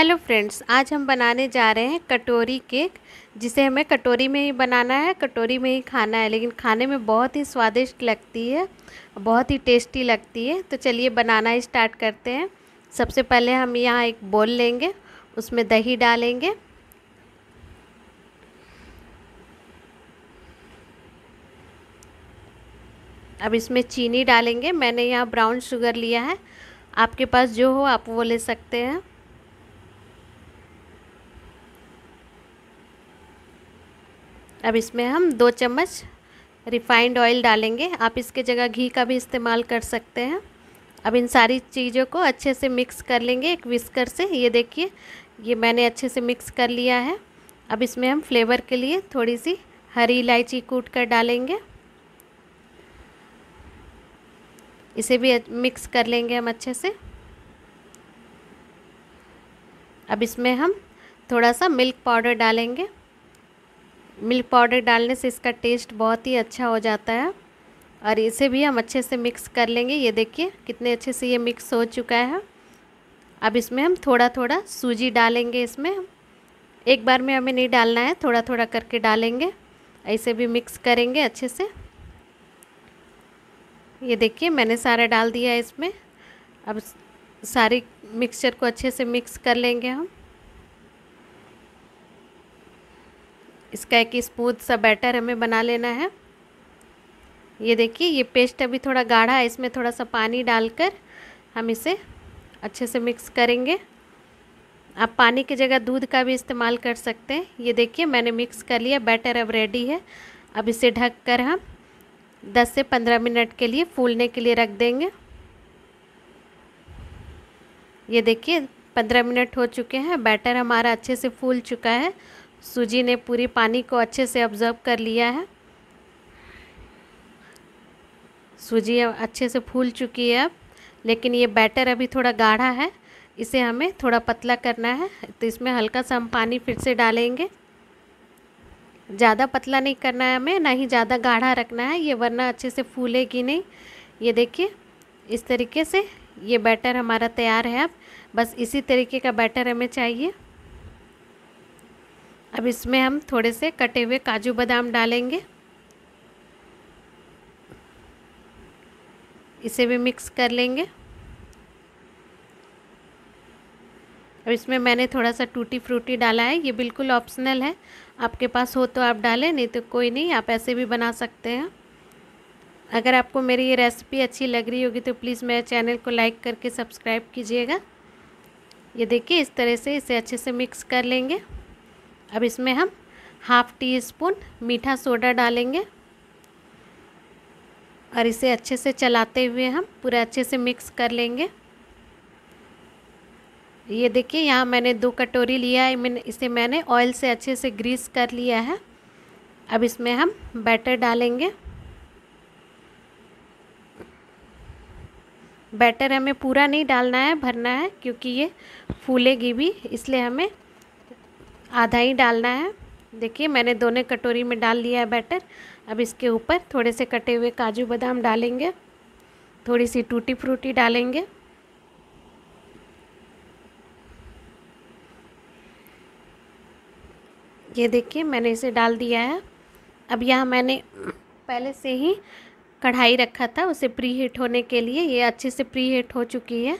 hello friends आज हम बनाने जा रहे हैं कटोरी केक जिसे हमें कटोरी में ही बनाना है कटोरी में ही खाना है लेकिन खाने में बहुत ही स्वादिष्ट लगती है बहुत ही टेस्टी लगती है तो चलिए बनाना स्टार्ट करते हैं सबसे पहले हम यहाँ एक बोल लेंगे उसमें दही डालेंगे अब इसमें चीनी डालेंगे मैंने यहाँ ब्राउन शुगर लिया है आपके पास जो हो आप वो ले सकते हैं अब इसमें हम दो चम्मच रिफाइंड ऑयल डालेंगे आप इसके जगह घी का भी इस्तेमाल कर सकते हैं अब इन सारी चीज़ों को अच्छे से मिक्स कर लेंगे एक विस्कर से ये देखिए ये मैंने अच्छे से मिक्स कर लिया है अब इसमें हम फ्लेवर के लिए थोड़ी सी हरी इलायची कूट कर डालेंगे इसे भी मिक्स कर लेंगे हम अच्छे से अब इसमें हम थोड़ा सा मिल्क पाउडर डालेंगे मिल्क पाउडर डालने से इसका टेस्ट बहुत ही अच्छा हो जाता है और इसे भी हम अच्छे से मिक्स कर लेंगे ये देखिए कितने अच्छे से ये मिक्स हो चुका है अब इसमें हम थोड़ा थोड़ा सूजी डालेंगे इसमें एक बार में हमें नहीं डालना है थोड़ा थोड़ा करके डालेंगे ऐसे भी मिक्स करेंगे अच्छे से ये देखिए मैंने सारा डाल दिया है इसमें अब सारी मिक्सचर को अच्छे से मिक्स कर लेंगे हम इसका एक स्मूथ सा बैटर हमें बना लेना है ये देखिए ये पेस्ट अभी थोड़ा गाढ़ा है इसमें थोड़ा सा पानी डालकर हम इसे अच्छे से मिक्स करेंगे आप पानी की जगह दूध का भी इस्तेमाल कर सकते हैं ये देखिए मैंने मिक्स कर लिया बैटर अब रेडी है अब इसे ढक कर हम 10 से 15 मिनट के लिए फूलने के लिए रख देंगे ये देखिए 15 मिनट हो चुके हैं बैटर हमारा अच्छे से फूल चुका है सूजी ने पूरी पानी को अच्छे से ऑब्ज़र्व कर लिया है सूजी अच्छे से फूल चुकी है अब लेकिन ये बैटर अभी थोड़ा गाढ़ा है इसे हमें थोड़ा पतला करना है तो इसमें हल्का सा हम पानी फिर से डालेंगे ज़्यादा पतला नहीं करना है हमें ना ही ज़्यादा गाढ़ा रखना है ये वरना अच्छे से फूलेगी नहीं ये देखिए इस तरीके से ये बैटर हमारा तैयार है अब बस इसी तरीके का बैटर हमें चाहिए अब इसमें हम थोड़े से कटे हुए काजू बादाम डालेंगे इसे भी मिक्स कर लेंगे अब इसमें मैंने थोड़ा सा टूटी फ्रूटी डाला है ये बिल्कुल ऑप्शनल है आपके पास हो तो आप डालें नहीं तो कोई नहीं आप ऐसे भी बना सकते हैं अगर आपको मेरी ये रेसिपी अच्छी लग रही होगी तो प्लीज़ मेरे चैनल को लाइक करके सब्सक्राइब कीजिएगा ये देखिए इस तरह से इसे अच्छे से मिक्स कर लेंगे अब इसमें हम हाफ टी स्पून मीठा सोडा डालेंगे और इसे अच्छे से चलाते हुए हम पूरा अच्छे से मिक्स कर लेंगे ये देखिए यहाँ मैंने दो कटोरी लिया है मैंने इसे मैंने ऑयल से अच्छे से ग्रीस कर लिया है अब इसमें हम बैटर डालेंगे बैटर हमें पूरा नहीं डालना है भरना है क्योंकि ये फूलेगी भी इसलिए हमें आधा ही डालना है देखिए मैंने दोनों कटोरी में डाल लिया है बैटर अब इसके ऊपर थोड़े से कटे हुए काजू बादाम डालेंगे थोड़ी सी टूटी फ्रूटी डालेंगे ये देखिए मैंने इसे डाल दिया है अब यहाँ मैंने पहले से ही कढ़ाई रखा था उसे प्री हीट होने के लिए ये अच्छे से प्री हीट हो चुकी है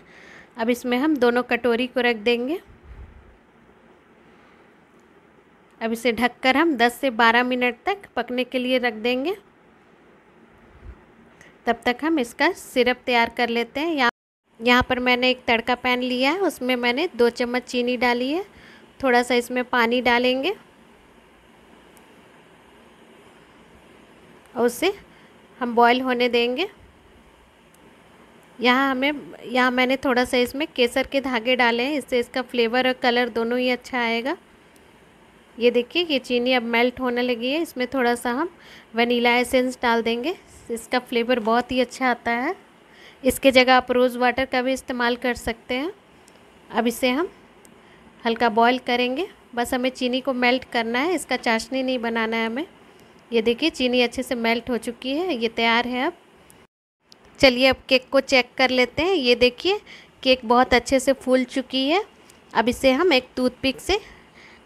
अब इसमें हम दोनों कटोरी को रख देंगे अब इसे ढककर हम 10 से 12 मिनट तक पकने के लिए रख देंगे तब तक हम इसका सिरप तैयार कर लेते हैं यहाँ यहाँ पर मैंने एक तड़का पैन लिया है उसमें मैंने दो चम्मच चीनी डाली है थोड़ा सा इसमें पानी डालेंगे और उसे हम बॉईल होने देंगे यहाँ हमें यहाँ मैंने थोड़ा सा इसमें केसर के धागे डाले हैं इससे इसका फ्लेवर और कलर दोनों ही अच्छा आएगा ये देखिए ये चीनी अब मेल्ट होने लगी है इसमें थोड़ा सा हम वनीला एसेंस डाल देंगे इसका फ्लेवर बहुत ही अच्छा आता है इसके जगह आप रोज़ वाटर का भी इस्तेमाल कर सकते हैं अब इसे हम हल्का बॉईल करेंगे बस हमें चीनी को मेल्ट करना है इसका चाशनी नहीं बनाना है हमें ये देखिए चीनी अच्छे से मेल्ट हो चुकी है ये तैयार है अब चलिए अब केक को चेक कर लेते हैं ये देखिए केक बहुत अच्छे से फूल चुकी है अब इसे हम एक टूथपिक से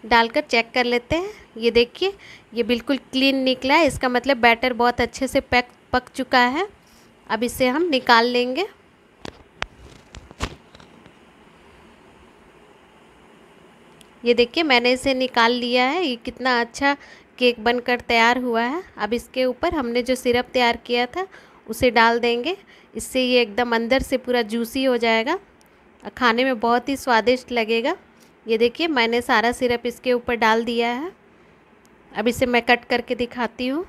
डालकर चेक कर लेते हैं ये देखिए ये बिल्कुल क्लीन निकला है इसका मतलब बैटर बहुत अच्छे से पैक पक चुका है अब इसे हम निकाल लेंगे ये देखिए मैंने इसे निकाल लिया है ये कितना अच्छा केक बनकर तैयार हुआ है अब इसके ऊपर हमने जो सिरप तैयार किया था उसे डाल देंगे इससे ये एकदम अंदर से पूरा जूसी हो जाएगा खाने में बहुत ही स्वादिष्ट लगेगा ये देखिए मैंने सारा सिरप इसके ऊपर डाल दिया है अब इसे मैं कट करके दिखाती हूँ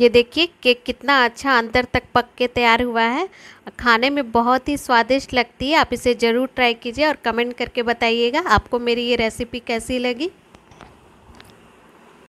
ये देखिए केक कितना अच्छा अंदर तक पक के तैयार हुआ है खाने में बहुत ही स्वादिष्ट लगती है आप इसे ज़रूर ट्राई कीजिए और कमेंट करके बताइएगा आपको मेरी ये रेसिपी कैसी लगी